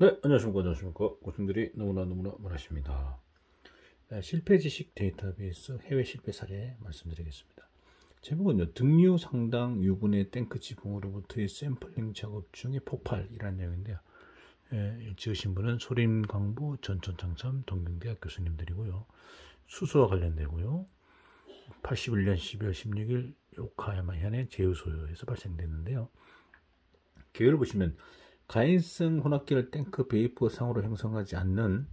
네, 안녕하십니까. 안녕하십니까. 고충들이 너무나 너무나 많으십니다. 네, 실패 지식 데이터베이스 해외 실패 사례 말씀드리겠습니다. 제목은요, 등류 상당 유분의 탱크 지붕으로부터의 샘플링 작업 중에 폭발이라는 내용인데요. 예, 지으신 분은 소림광부 전천창삼 동경대학 교수님들이고요. 수소와 관련되고요. 81년 12월 16일 요카야마현의 제휴소요에서 발생됐는데요. 계열을 보시면 가인성 혼합기를 탱크 베이프 상으로 형성하지 않는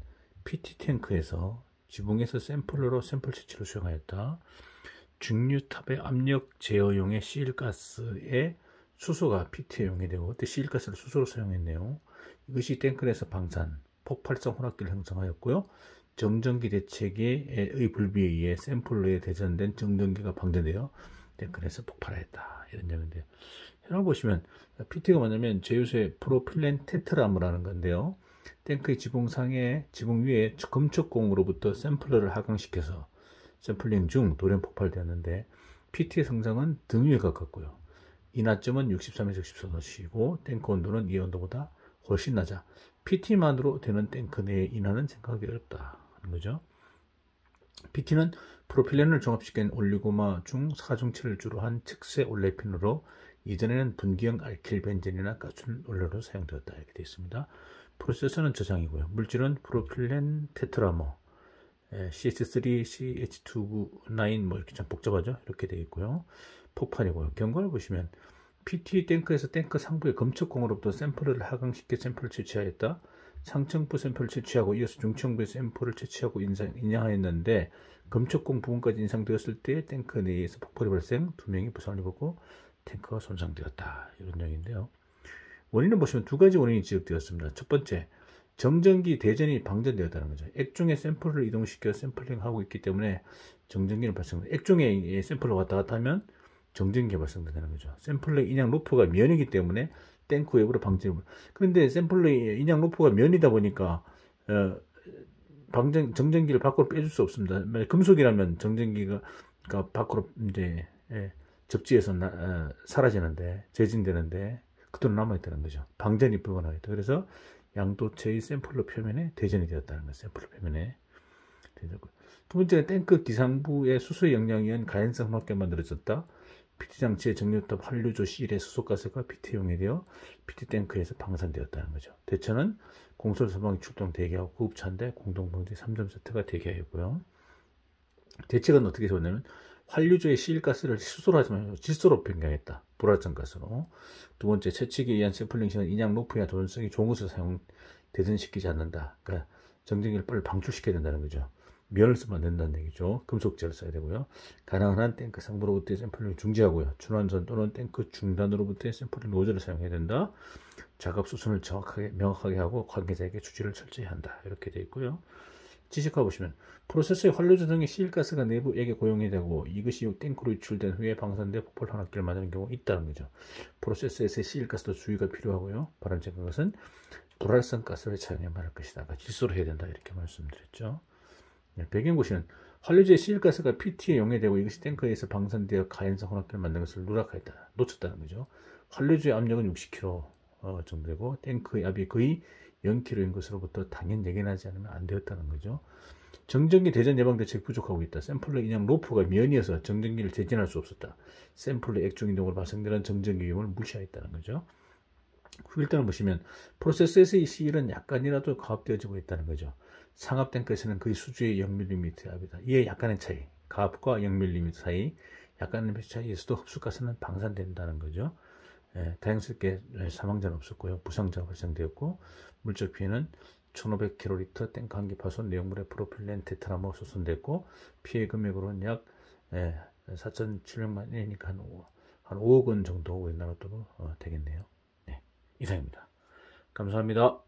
PT 탱크에서 지붕에서 샘플러로 샘플 채취를 수용하였다. 중류탑의 압력 제어용의 시가스에 수소가 PT에 용해되고 그때 시가스를 수소로 사용했네요. 이것이 탱크에서 방산, 폭발성 혼합기를 형성하였고요. 정전기 대책의 불비에 의해 샘플러에 대전된 정전기가 방전되어 탱크에서 폭발하였다. 이런 얘기인데 이런 거 보시면 PT가 뭐냐면 제휴스의프로필렌테트라이라는 건데요. 탱크의 지붕상에 지붕 위에 금촉공으로부터 샘플러를 하강시켜서 샘플링 중 돌연 폭발되었는데 PT의 성장은 등위에 가깝고요. 인하점은 63에서 64도씨이고 탱크 온도는 이 온도보다 훨씬 낮아 PT만으로 되는 탱크 내의 인하는 생각하기 어렵다 하는 거죠. PT는 프로필렌을 종합시킨 올리고마 중4중체를 주로 한 측세 올레핀으로 이전에는 분기형 알킬벤젠이나 가순 올료로 사용되었다 이렇게 되어 있습니다. 프로세서는 저장이고요. 물질은 프로필렌 테트라머 CH3, CH29, 9뭐 이렇게 참 복잡하죠? 이렇게 되어 있고요. 폭발이고요. 경과를 보시면 PT 탱크에서 탱크 상부의 검척공으로부터 샘플을 하강시켜 샘플을 채취하였다. 상층부 샘플을 채취하고 이어서 중층부에 샘플을 채취하고 인상, 인양하였는데 검척공 부분까지 인상되었을 때 탱크 내에서 폭발이 발생, 두 명이 부상을 입었고 탱크가 손상되었다. 이런 내용인데요 원인은 보시면 두 가지 원인이 지적되었습니다. 첫 번째, 정전기 대전이 방전되었다는 거죠. 액종의 샘플을 이동시켜 샘플링하고 있기 때문에 정전기를 발생합니다. 액종의 샘플을 왔다 갔다 하면 정전기가 발생된다는 거죠. 샘플의 인양 로프가 면이기 때문에 탱크 외부로 방전을 그런데 샘플의 인양 로프가 면이다 보니까 어, 방전 정전기를 밖으로 빼줄 수 없습니다. 만약 금속이라면 정전기가 그러니까 밖으로 이제 예, 접지에서 나, 어, 사라지는데 재진되는데 그대로 남아있다는 거죠. 방전이 불가능하겠다. 그래서 양도체의 샘플러 표면에 대전이 되었다는 거예요. 샘플러 표면에 되었고. 두 번째는 탱크 기상부의 수소 영향이 가연성 함께 만들어졌다. PT 장치의 정류탑 환류조 실의 수소가스가 PT 용이 되어 PT 탱크에서 방산되었다는 거죠. 대처는 공설 소방이 출동 대기하고 구급차인데 공동방지 3점 세트가 대기하였고요. 대책은 어떻게 되었냐면 환류조의 실가스를 수소로 하면서 질소로 변경했다. 불활성가스로. 두 번째, 채취기에 의한 샘플링 시는 인양 높이나 도전성이 좋은 것을 사용, 되전시키지 않는다. 그러니까 정전기를 빨리 방출시켜야 된다는 거죠. 면을 쓰면 된다는 얘기죠. 금속재를 써야 되고요. 가능한 한 탱크 상부로부터의 샘플링을 중지하고요. 출환선 또는 탱크 중단으로부터의 샘플링 노즐을 사용해야 된다. 작업 수순을 정확하게, 명확하게 하고 관계자에게 주지를 철저히 한다. 이렇게 되어 있고요. 지식화 보시면 프로세스의 활료조 등의 실가스가내부에게 고용이 되고 이것이 탱크로 유출된 후에 방사돼 폭발 환합기를 만드는 경우가 있다는 거죠. 프로세스에서의 실가스도 주의가 필요하고요. 바람직한 것은 불활성 가스를 차용해 말할 것이다. 그러니까 질소로 해야 된다 이렇게 말씀드렸죠. 네, 배경고시는 활료제의 실가스가 PT에 용해되고 이것이 탱크에서 방산되어 가연성 혼합기를 만드는 것을 누락하였다 놓쳤다는 거죠. 활료제의 압력은 60kg 정도고 되 탱크의 압이 거의 연기로인 것으로부터 당연 예견하지 않으면 안 되었다는 거죠. 정전기 대전 예방 대책 부족하고 있다. 샘플러 인양 로프가 면이어서 정전기를 대전할 수 없었다. 샘플러 액종 이동으로 발생되는 정전기 위험을 무시하였다는 거죠. 후일단 보시면 프로세스에서의 시일은 약간이라도 가압되어지고 있다는 거죠. 상압 탱크에서는 그의 수주의 0mm 압이다. 이에 약간의 차이, 가압과 0mm 사이, 약간의 차이에서도 흡수가스는 방산된다는 거죠. 예, 다행스럽게 예, 사망자는 없었고요. 부상자가 발생되었고 물적 피해는 1500kL 탱크 한개 파손 내용물에 프로필렌 테트라가 소선됐고 피해 금액으로는 약 4,700만 예, 원이니까 한, 5, 한 5억 원 정도 우리나라 돈으로 어, 되겠네요. 네, 이상입니다. 감사합니다.